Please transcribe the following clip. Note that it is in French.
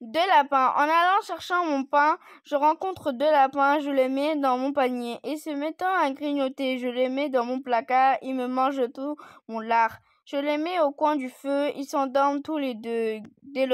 Deux lapins. En allant cherchant mon pain, je rencontre deux lapins, je les mets dans mon panier. Et se mettant à grignoter, je les mets dans mon placard, ils me mangent tout mon lard. Je les mets au coin du feu, ils s'endorment tous les deux. Des